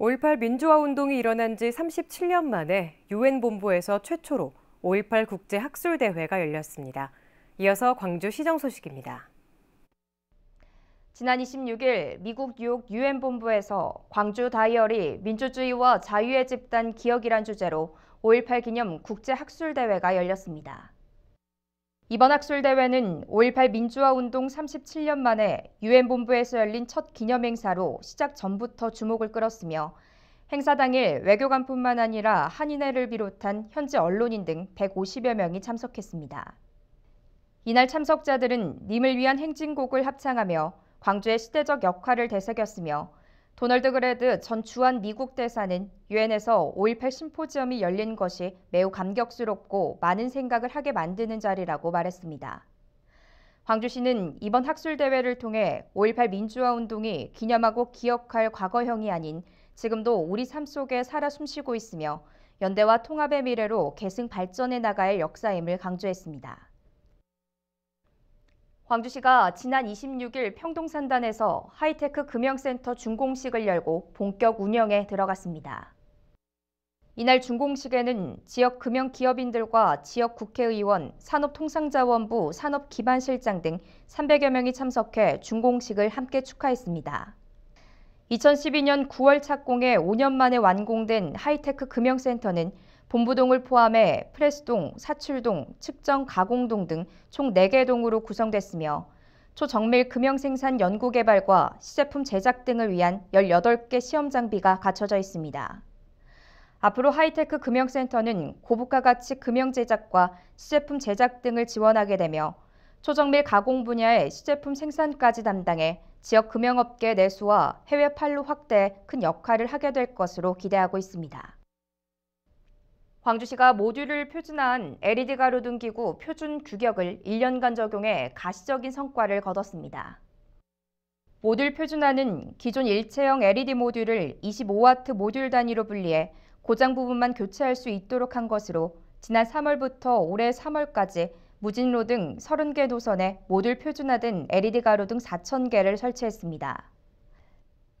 5.18 민주화 운동이 일어난 지 37년 만에 유엔 본부에서 최초로 5.18 국제 학술 대회가 열렸습니다. 이어서 광주 시정 소식입니다. 지난 26일 미국 뉴욕 유엔 본부에서 광주 다이어리 민주주의와 자유의 집단 기억이란 주제로 5.18 기념 국제 학술 대회가 열렸습니다. 이번 학술 대회는 5.18 민주화 운동 37년 만에 유엔 본부에서 열린 첫 기념 행사로 시작 전부터 주목을 끌었으며 행사 당일 외교관뿐만 아니라 한인회를 비롯한 현지 언론인 등 150여 명이 참석했습니다. 이날 참석자들은 님을 위한 행진곡을 합창하며 광주의 시대적 역할을 되새겼으며 도널드 그레드 전 주한 미국 대사는 유엔에서 5.18 심포지엄이 열린 것이 매우 감격스럽고 많은 생각을 하게 만드는 자리라고 말했습니다. 광주시는 이번 학술대회를 통해 5.18 민주화 운동이 기념하고 기억할 과거형이 아닌 지금도 우리 삶 속에 살아 숨쉬고 있으며 연대와 통합의 미래로 계승 발전해 나갈 역사임을 강조했습니다. 광주시가 지난 26일 평동산단에서 하이테크 금융센터 준공식을 열고 본격 운영에 들어갔습니다. 이날 준공식에는 지역 금융기업인들과 지역 국회의원, 산업통상자원부 산업기반실장 등 300여 명이 참석해 준공식을 함께 축하했습니다. 2012년 9월 착공해 5년 만에 완공된 하이테크 금융센터는 본부동을 포함해 프레스동, 사출동, 측정 가공동 등 총 4개 동으로 구성됐으며 초정밀 금형생산 연구개발과 시제품 제작 등을 위한 18개 시험장비가 갖춰져 있습니다. 앞으로 하이테크 금형센터는 고부가 가치 금형 제작과 시제품 제작 등을 지원하게 되며 초정밀 가공 분야의 시제품 생산까지 담당해 지역 금형업계 내수와 해외 판로 확대에 큰 역할을 하게 될 것으로 기대하고 있습니다. 광주시가 모듈을 표준화한 LED 가로등 기구 표준 규격을 1년간 적용해 가시적인 성과를 거뒀습니다. 모듈 표준화는 기존 일체형 LED 모듈을 25W 모듈 단위로 분리해 고장 부분만 교체할 수 있도록 한 것으로 지난 3월부터 올해 3월까지 무진로 등 30개 노선에 모듈 표준화된 LED 가로등 4,000개를 설치했습니다.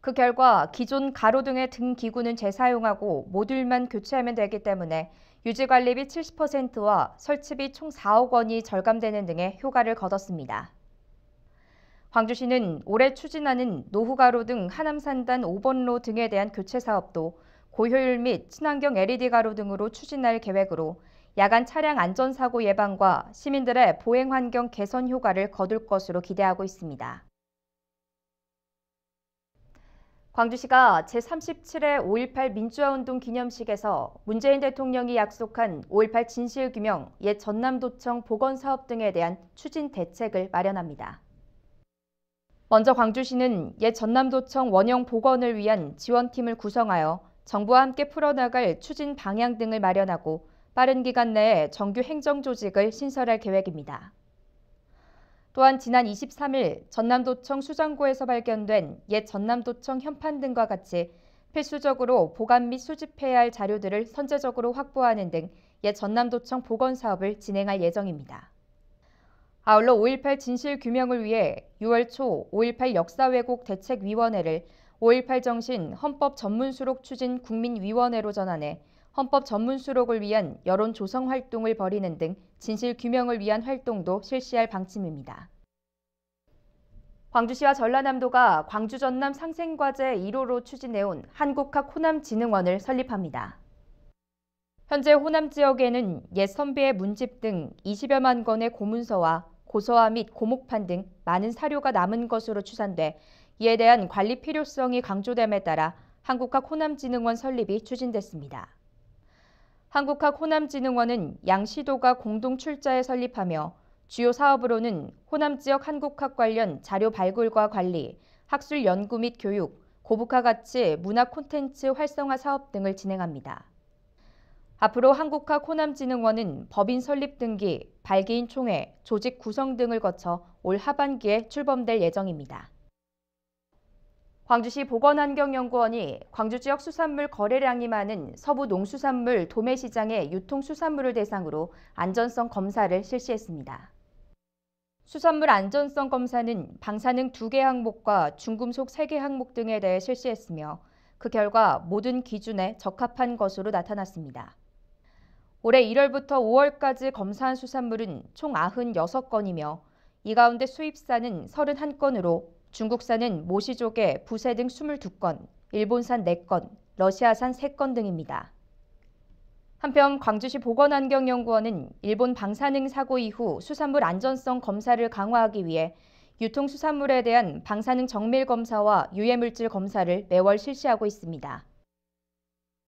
그 결과 기존 가로등의 등 기구는 재사용하고 모듈만 교체하면 되기 때문에 유지관리비 70%와 설치비 총 4억 원이 절감되는 등의 효과를 거뒀습니다. 광주시는 올해 추진하는 노후가로등 하남산단 5번로 등에 대한 교체 사업도 고효율 및 친환경 LED 가로등으로 추진할 계획으로 야간 차량 안전사고 예방과 시민들의 보행 환경 개선 효과를 거둘 것으로 기대하고 있습니다. 광주시가 제37회 5.18 민주화운동 기념식에서 문재인 대통령이 약속한 5.18 진실규명, 옛 전남도청 복원사업 등에 대한 추진 대책을 마련합니다. 먼저 광주시는 옛 전남도청 원형 복원을 위한 지원팀을 구성하여 정부와 함께 풀어나갈 추진 방향 등을 마련하고 빠른 기간 내에 정규 행정조직을 신설할 계획입니다. 또한 지난 23일 전남도청 수정고에서 발견된 옛 전남도청 현판 등과 같이 필수적으로 보관 및 수집해야 할 자료들을 선제적으로 확보하는 등 옛 전남도청 복원 사업을 진행할 예정입니다. 아울러 5.18 진실 규명을 위해 6월 초 5.18 역사 왜곡 대책위원회를 5.18 정신 헌법 전문수록 추진 국민위원회로 전환해 헌법 전문 수록을 위한 여론 조성 활동을 벌이는 등 진실 규명을 위한 활동도 실시할 방침입니다. 광주시와 전라남도가 광주 전남 상생과제 1호로 추진해온 한국학 호남진흥원을 설립합니다. 현재 호남 지역에는 옛 선비의 문집 등 20여만 건의 고문서와 고서화 및 고목판 등 많은 사료가 남은 것으로 추산돼 이에 대한 관리 필요성이 강조됨에 따라 한국학 호남진흥원 설립이 추진됐습니다. 한국학 호남진흥원은 양시도가 공동 출자에 설립하며 주요 사업으로는 호남 지역 한국학 관련 자료 발굴과 관리, 학술 연구 및 교육, 고부화 가치 문화 콘텐츠 활성화 사업 등을 진행합니다. 앞으로 한국학 호남진흥원은 법인 설립 등기, 발기인 총회, 조직 구성 등을 거쳐 올 하반기에 출범될 예정입니다. 광주시 보건환경연구원이 광주 지역 수산물 거래량이 많은 서부 농수산물 도매시장의 유통수산물을 대상으로 안전성 검사를 실시했습니다. 수산물 안전성 검사는 방사능 2개 항목과 중금속 3개 항목 등에 대해 실시했으며 그 결과 모든 기준에 적합한 것으로 나타났습니다. 올해 1월부터 5월까지 검사한 수산물은 총 96건이며 이 가운데 수입사는 31건으로 중국산은 모시조개, 부세 등 22건, 일본산 4건, 러시아산 3건 등입니다. 한편 광주시 보건환경연구원은 일본 방사능 사고 이후 수산물 안전성 검사를 강화하기 위해 유통수산물에 대한 방사능 정밀 검사와 유해물질 검사를 매월 실시하고 있습니다.